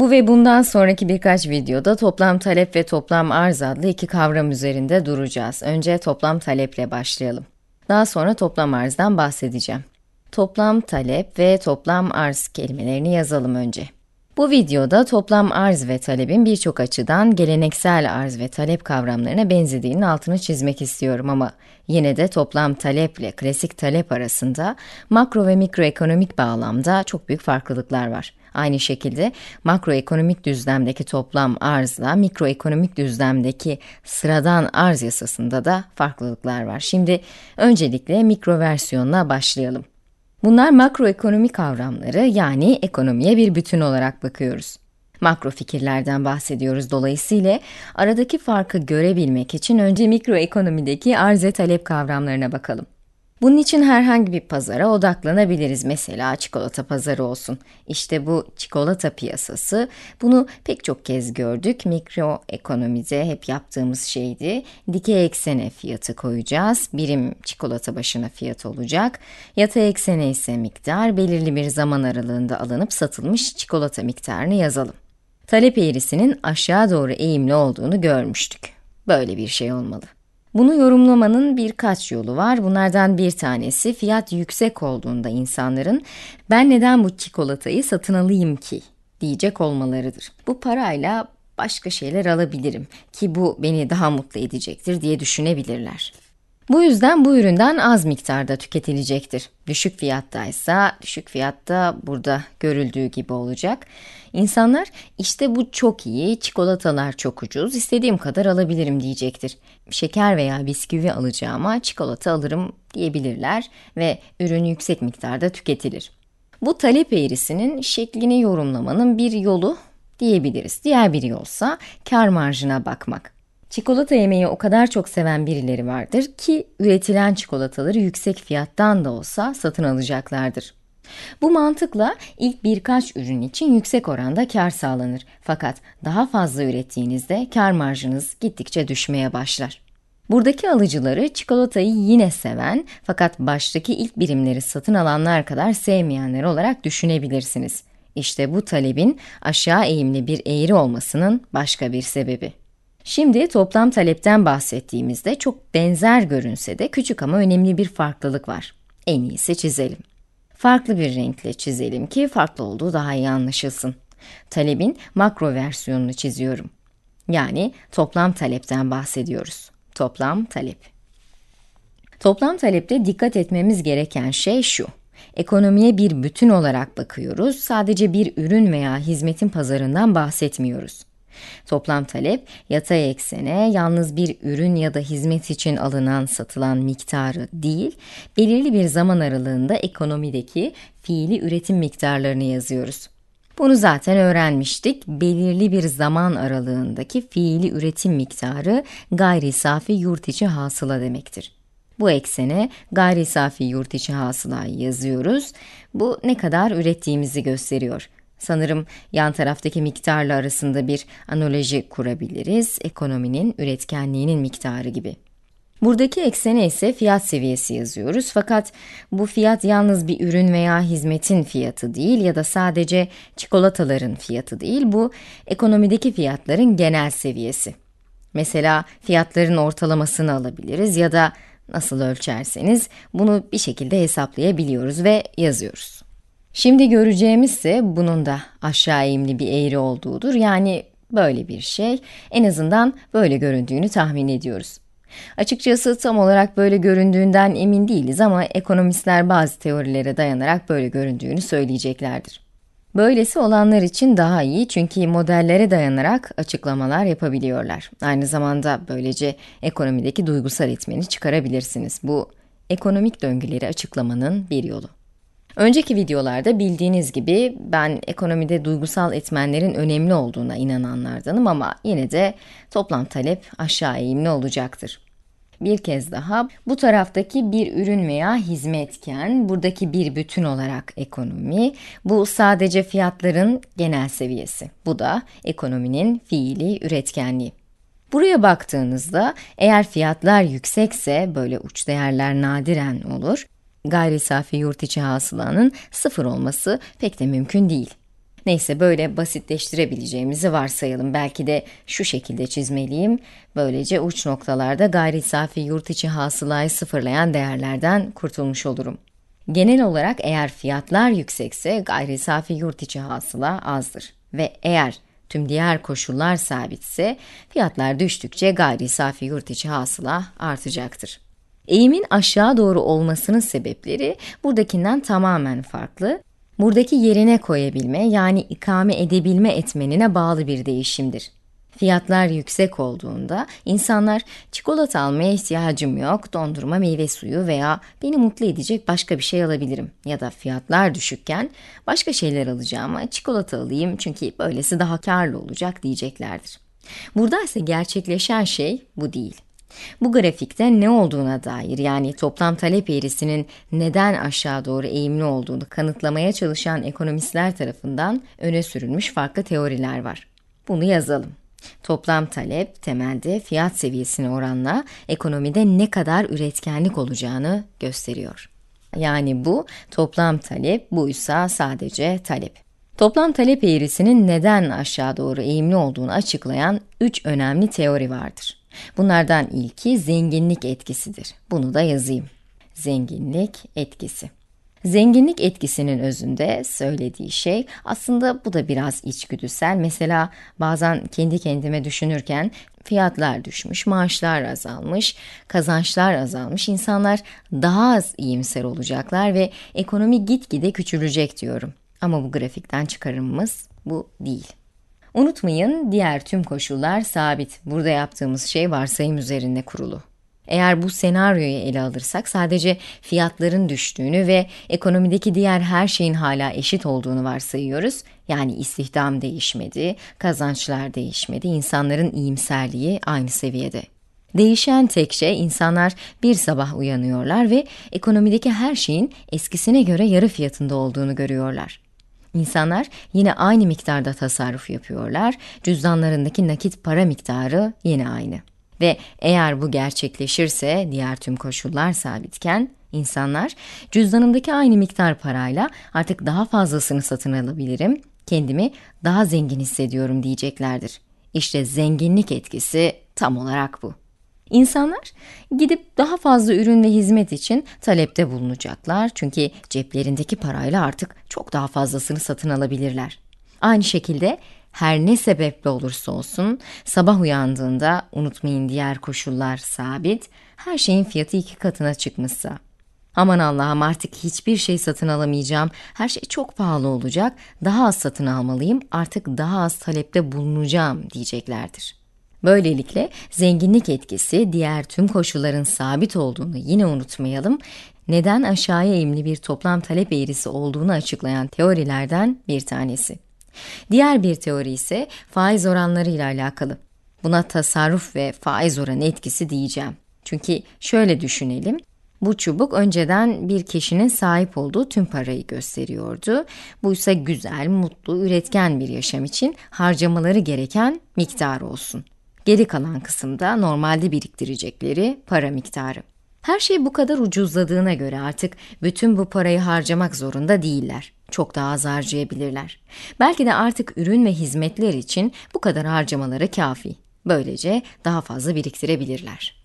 Bu ve bundan sonraki birkaç videoda toplam talep ve toplam arz adlı iki kavram üzerinde duracağız. Önce toplam taleple başlayalım. Daha sonra toplam arzdan bahsedeceğim. Toplam talep ve toplam arz kelimelerini yazalım önce. Bu videoda toplam arz ve talebin birçok açıdan geleneksel arz ve talep kavramlarına benzediğinin altını çizmek istiyorum ama Yine de toplam taleple klasik talep arasında makro ve mikroekonomik bağlamda çok büyük farklılıklar var. Aynı şekilde makroekonomik düzlemdeki toplam arzla mikroekonomik düzlemdeki sıradan arz yasasında da farklılıklar var. Şimdi öncelikle mikro versiyonuna başlayalım. Bunlar makroekonomik kavramları yani ekonomiye bir bütün olarak bakıyoruz. Makro fikirlerden bahsediyoruz dolayısıyla aradaki farkı görebilmek için önce mikroekonomideki arz ve talep kavramlarına bakalım. Bunun için herhangi bir pazara odaklanabiliriz. Mesela çikolata pazarı olsun. İşte bu çikolata piyasası. Bunu pek çok kez gördük. Mikroekonomide hep yaptığımız şeydi. Dikey eksene fiyatı koyacağız. Birim çikolata başına fiyat olacak. Yatay eksene ise miktar belirli bir zaman aralığında alınıp satılmış çikolata miktarını yazalım talep eğrisinin aşağı doğru eğimli olduğunu görmüştük. Böyle bir şey olmalı. Bunu yorumlamanın birkaç yolu var. Bunlardan bir tanesi fiyat yüksek olduğunda insanların ben neden bu çikolatayı satın alayım ki diyecek olmalarıdır. Bu parayla başka şeyler alabilirim ki bu beni daha mutlu edecektir diye düşünebilirler. Bu yüzden bu üründen az miktarda tüketilecektir. Düşük fiyattaysa, düşük fiyatta burada görüldüğü gibi olacak. İnsanlar işte bu çok iyi, çikolatalar çok ucuz, istediğim kadar alabilirim diyecektir. Şeker veya bisküvi alacağıma çikolata alırım diyebilirler ve ürün yüksek miktarda tüketilir. Bu talep eğrisinin şeklini yorumlamanın bir yolu diyebiliriz. Diğer bir yolsa kar marjına bakmak. Çikolata yemeyi o kadar çok seven birileri vardır ki üretilen çikolataları yüksek fiyattan da olsa satın alacaklardır. Bu mantıkla ilk birkaç ürün için yüksek oranda kar sağlanır. Fakat daha fazla ürettiğinizde kar marjınız gittikçe düşmeye başlar. Buradaki alıcıları çikolatayı yine seven fakat baştaki ilk birimleri satın alanlar kadar sevmeyenler olarak düşünebilirsiniz. İşte bu talebin aşağı eğimli bir eğri olmasının başka bir sebebi. Şimdi toplam talepten bahsettiğimizde çok benzer görünse de küçük ama önemli bir farklılık var. En iyisi çizelim. Farklı bir renkle çizelim ki farklı olduğu daha iyi anlaşılsın. Talebin makro versiyonunu çiziyorum. Yani toplam talepten bahsediyoruz. Toplam talep. Toplam talepte dikkat etmemiz gereken şey şu. Ekonomiye bir bütün olarak bakıyoruz, sadece bir ürün veya hizmetin pazarından bahsetmiyoruz. Toplam talep yatay eksene yalnız bir ürün ya da hizmet için alınan satılan miktarı değil, belirli bir zaman aralığında ekonomideki fiili üretim miktarlarını yazıyoruz. Bunu zaten öğrenmiştik. Belirli bir zaman aralığındaki fiili üretim miktarı gayri safi yurt içi hasıla demektir. Bu eksene gayri safi yurt içi hasılayı yazıyoruz. Bu ne kadar ürettiğimizi gösteriyor. Sanırım yan taraftaki miktarla arasında bir analoji kurabiliriz. Ekonominin üretkenliğinin miktarı gibi. Buradaki eksene ise fiyat seviyesi yazıyoruz fakat bu fiyat yalnız bir ürün veya hizmetin fiyatı değil ya da sadece çikolataların fiyatı değil, bu ekonomideki fiyatların genel seviyesi. Mesela fiyatların ortalamasını alabiliriz ya da nasıl ölçerseniz bunu bir şekilde hesaplayabiliyoruz ve yazıyoruz. Şimdi göreceğimiz ise bunun da aşağı eğimli bir eğri olduğudur. Yani böyle bir şey. En azından böyle göründüğünü tahmin ediyoruz. Açıkçası tam olarak böyle göründüğünden emin değiliz ama ekonomistler bazı teorilere dayanarak böyle göründüğünü söyleyeceklerdir. Böylesi olanlar için daha iyi çünkü modellere dayanarak açıklamalar yapabiliyorlar. Aynı zamanda böylece ekonomideki duygusal etmeni çıkarabilirsiniz. Bu ekonomik döngüleri açıklamanın bir yolu. Önceki videolarda bildiğiniz gibi ben ekonomide duygusal etmenlerin önemli olduğuna inananlardanım ama yine de toplam talep aşağı eğimli olacaktır. Bir kez daha bu taraftaki bir ürün veya hizmetken buradaki bir bütün olarak ekonomi, bu sadece fiyatların genel seviyesi. Bu da ekonominin fiili üretkenliği. Buraya baktığınızda eğer fiyatlar yüksekse böyle uç değerler nadiren olur gayri safi yurt içi hasılanın sıfır olması pek de mümkün değil. Neyse böyle basitleştirebileceğimizi varsayalım. Belki de şu şekilde çizmeliyim. Böylece uç noktalarda gayri safi yurt içi hasılayı sıfırlayan değerlerden kurtulmuş olurum. Genel olarak eğer fiyatlar yüksekse gayri safi yurt içi hasıla azdır. Ve eğer tüm diğer koşullar sabitse fiyatlar düştükçe gayri safi yurt içi hasıla artacaktır. Eğimin aşağı doğru olmasının sebepleri buradakinden tamamen farklı. Buradaki yerine koyabilme yani ikame edebilme etmenine bağlı bir değişimdir. Fiyatlar yüksek olduğunda insanlar çikolata almaya ihtiyacım yok, dondurma meyve suyu veya beni mutlu edecek başka bir şey alabilirim. Ya da fiyatlar düşükken başka şeyler alacağıma çikolata alayım çünkü böylesi daha karlı olacak diyeceklerdir. Burada ise gerçekleşen şey bu değil. Bu grafikte ne olduğuna dair yani toplam talep eğrisinin neden aşağı doğru eğimli olduğunu kanıtlamaya çalışan ekonomistler tarafından öne sürülmüş farklı teoriler var. Bunu yazalım. Toplam talep temelde fiyat seviyesine oranla ekonomide ne kadar üretkenlik olacağını gösteriyor. Yani bu toplam talep, buysa sadece talep. Toplam talep eğrisinin neden aşağı doğru eğimli olduğunu açıklayan üç önemli teori vardır. Bunlardan ilki zenginlik etkisidir. Bunu da yazayım. Zenginlik etkisi. Zenginlik etkisinin özünde söylediği şey aslında bu da biraz içgüdüsel. Mesela bazen kendi kendime düşünürken fiyatlar düşmüş, maaşlar azalmış, kazançlar azalmış. İnsanlar daha az iyimser olacaklar ve ekonomi gitgide küçülecek diyorum. Ama bu grafikten çıkarımımız bu değil. Unutmayın diğer tüm koşullar sabit. Burada yaptığımız şey varsayım üzerine kurulu. Eğer bu senaryoyu ele alırsak sadece fiyatların düştüğünü ve ekonomideki diğer her şeyin hala eşit olduğunu varsayıyoruz. Yani istihdam değişmedi, kazançlar değişmedi, insanların iyimserliği aynı seviyede. Değişen tek şey insanlar bir sabah uyanıyorlar ve ekonomideki her şeyin eskisine göre yarı fiyatında olduğunu görüyorlar. İnsanlar yine aynı miktarda tasarruf yapıyorlar. Cüzdanlarındaki nakit para miktarı yine aynı. Ve eğer bu gerçekleşirse diğer tüm koşullar sabitken insanlar cüzdanımdaki aynı miktar parayla artık daha fazlasını satın alabilirim, kendimi daha zengin hissediyorum diyeceklerdir. İşte zenginlik etkisi tam olarak bu. İnsanlar gidip daha fazla ürün ve hizmet için talepte bulunacaklar. Çünkü ceplerindeki parayla artık çok daha fazlasını satın alabilirler. Aynı şekilde her ne sebeple olursa olsun sabah uyandığında unutmayın diğer koşullar sabit, her şeyin fiyatı iki katına çıkmışsa. Aman Allah'ım artık hiçbir şey satın alamayacağım. Her şey çok pahalı olacak. Daha az satın almalıyım. Artık daha az talepte bulunacağım diyeceklerdir. Böylelikle zenginlik etkisi diğer tüm koşulların sabit olduğunu yine unutmayalım. Neden aşağıya eğimli bir toplam talep eğrisi olduğunu açıklayan teorilerden bir tanesi. Diğer bir teori ise faiz oranları ile alakalı. Buna tasarruf ve faiz oranı etkisi diyeceğim. Çünkü şöyle düşünelim. Bu çubuk önceden bir kişinin sahip olduğu tüm parayı gösteriyordu. Bu ise güzel, mutlu, üretken bir yaşam için harcamaları gereken miktar olsun. Geri kalan kısımda normalde biriktirecekleri para miktarı. Her şey bu kadar ucuzladığına göre artık bütün bu parayı harcamak zorunda değiller. Çok daha az harcayabilirler. Belki de artık ürün ve hizmetler için bu kadar harcamaları kafi. Böylece daha fazla biriktirebilirler.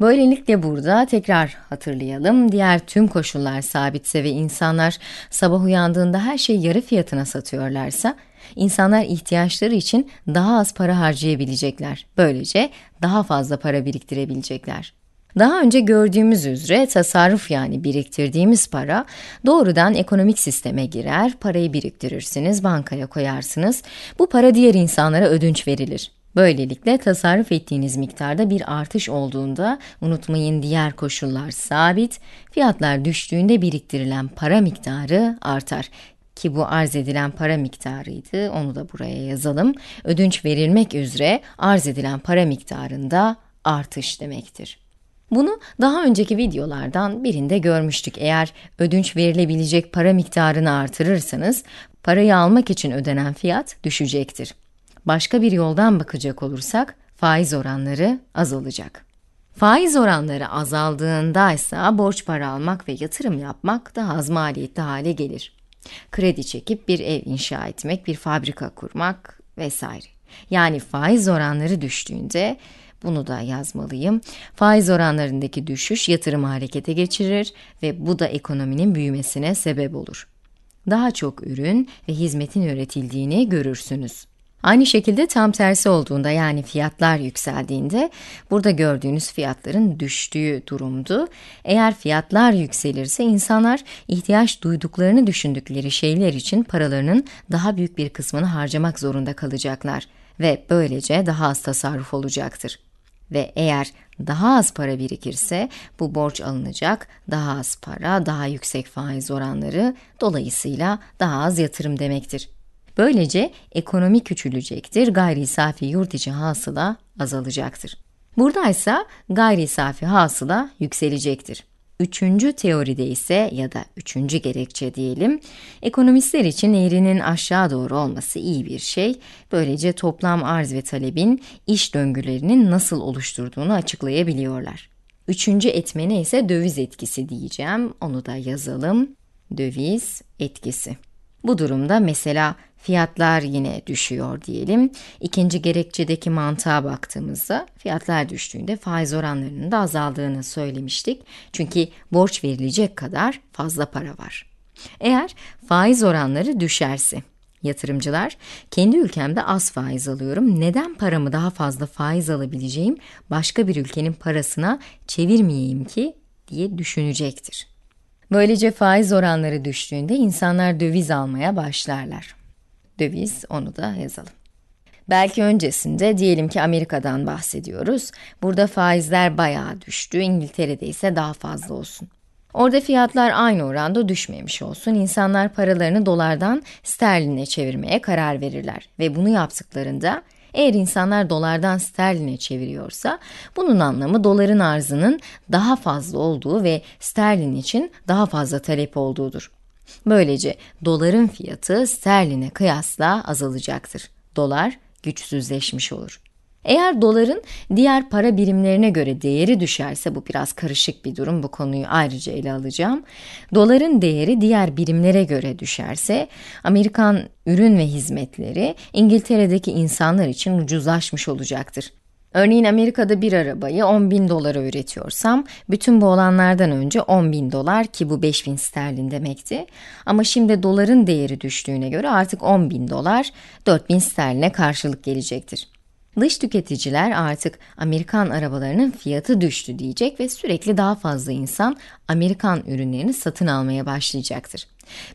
Böylelikle burada tekrar hatırlayalım. Diğer tüm koşullar sabitse ve insanlar sabah uyandığında her şeyi yarı fiyatına satıyorlarsa İnsanlar ihtiyaçları için daha az para harcayabilecekler. Böylece daha fazla para biriktirebilecekler. Daha önce gördüğümüz üzere tasarruf yani biriktirdiğimiz para doğrudan ekonomik sisteme girer, parayı biriktirirsiniz, bankaya koyarsınız. Bu para diğer insanlara ödünç verilir. Böylelikle tasarruf ettiğiniz miktarda bir artış olduğunda unutmayın diğer koşullar sabit, fiyatlar düştüğünde biriktirilen para miktarı artar ki bu arz edilen para miktarıydı onu da buraya yazalım. Ödünç verilmek üzere arz edilen para miktarında artış demektir. Bunu daha önceki videolardan birinde görmüştük. Eğer ödünç verilebilecek para miktarını artırırsanız parayı almak için ödenen fiyat düşecektir. Başka bir yoldan bakacak olursak faiz oranları azalacak. Faiz oranları azaldığında ise borç para almak ve yatırım yapmak daha az maliyetli hale gelir. Kredi çekip bir ev inşa etmek, bir fabrika kurmak vesaire. Yani faiz oranları düştüğünde bunu da yazmalıyım. Faiz oranlarındaki düşüş yatırımı harekete geçirir ve bu da ekonominin büyümesine sebep olur. Daha çok ürün ve hizmetin üretildiğini görürsünüz. Aynı şekilde tam tersi olduğunda yani fiyatlar yükseldiğinde burada gördüğünüz fiyatların düştüğü durumdu. Eğer fiyatlar yükselirse insanlar ihtiyaç duyduklarını düşündükleri şeyler için paralarının daha büyük bir kısmını harcamak zorunda kalacaklar ve böylece daha az tasarruf olacaktır. Ve eğer daha az para birikirse bu borç alınacak, daha az para, daha yüksek faiz oranları, dolayısıyla daha az yatırım demektir. Böylece ekonomi küçülecektir, gayri safi yurt içi hasıla azalacaktır. Burada ise gayri safi hasıla yükselecektir. Üçüncü teoride ise ya da üçüncü gerekçe diyelim, ekonomistler için eğrinin aşağı doğru olması iyi bir şey. Böylece toplam arz ve talebin iş döngülerinin nasıl oluşturduğunu açıklayabiliyorlar. Üçüncü etmene ise döviz etkisi diyeceğim. Onu da yazalım. Döviz etkisi. Bu durumda mesela fiyatlar yine düşüyor diyelim. İkinci gerekçedeki mantığa baktığımızda fiyatlar düştüğünde faiz oranlarının da azaldığını söylemiştik. Çünkü borç verilecek kadar fazla para var. Eğer faiz oranları düşerse yatırımcılar kendi ülkemde az faiz alıyorum. Neden paramı daha fazla faiz alabileceğim başka bir ülkenin parasına çevirmeyeyim ki diye düşünecektir. Böylece faiz oranları düştüğünde insanlar döviz almaya başlarlar döviz onu da yazalım. Belki öncesinde diyelim ki Amerika'dan bahsediyoruz. Burada faizler bayağı düştü, İngiltere'de ise daha fazla olsun. Orada fiyatlar aynı oranda düşmemiş olsun. İnsanlar paralarını dolardan sterline çevirmeye karar verirler ve bunu yaptıklarında eğer insanlar dolardan sterline çeviriyorsa bunun anlamı doların arzının daha fazla olduğu ve sterlin için daha fazla talep olduğudur. Böylece doların fiyatı sterline kıyasla azalacaktır. Dolar güçsüzleşmiş olur. Eğer doların diğer para birimlerine göre değeri düşerse bu biraz karışık bir durum bu konuyu ayrıca ele alacağım. Doların değeri diğer birimlere göre düşerse Amerikan ürün ve hizmetleri İngiltere'deki insanlar için ucuzlaşmış olacaktır. Örneğin Amerika'da bir arabayı 10 bin dolara üretiyorsam bütün bu olanlardan önce 10 bin dolar ki bu 5 bin sterlin demekti. Ama şimdi doların değeri düştüğüne göre artık 10 bin dolar 4 bin sterline karşılık gelecektir. Dış tüketiciler artık Amerikan arabalarının fiyatı düştü diyecek ve sürekli daha fazla insan Amerikan ürünlerini satın almaya başlayacaktır.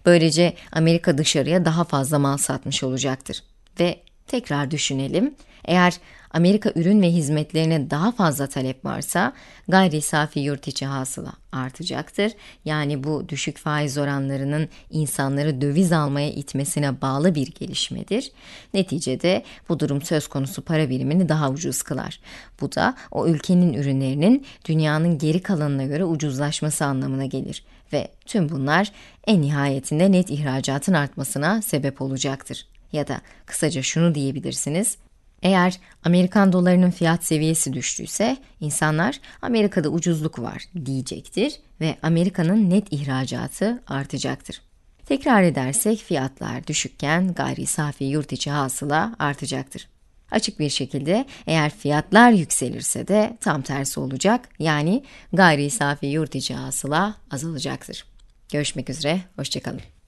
Böylece Amerika dışarıya daha fazla mal satmış olacaktır. Ve tekrar düşünelim. Eğer Amerika ürün ve hizmetlerine daha fazla talep varsa gayri safi yurt içi hasıla artacaktır. Yani bu düşük faiz oranlarının insanları döviz almaya itmesine bağlı bir gelişmedir. Neticede bu durum söz konusu para birimini daha ucuz kılar. Bu da o ülkenin ürünlerinin dünyanın geri kalanına göre ucuzlaşması anlamına gelir ve tüm bunlar en nihayetinde net ihracatın artmasına sebep olacaktır. Ya da kısaca şunu diyebilirsiniz. Eğer Amerikan dolarının fiyat seviyesi düştüyse insanlar Amerika'da ucuzluk var diyecektir ve Amerika'nın net ihracatı artacaktır. Tekrar edersek fiyatlar düşükken gayri safi yurt içi hasıla artacaktır. Açık bir şekilde eğer fiyatlar yükselirse de tam tersi olacak yani gayri safi yurt içi hasıla azalacaktır. Görüşmek üzere, hoşçakalın.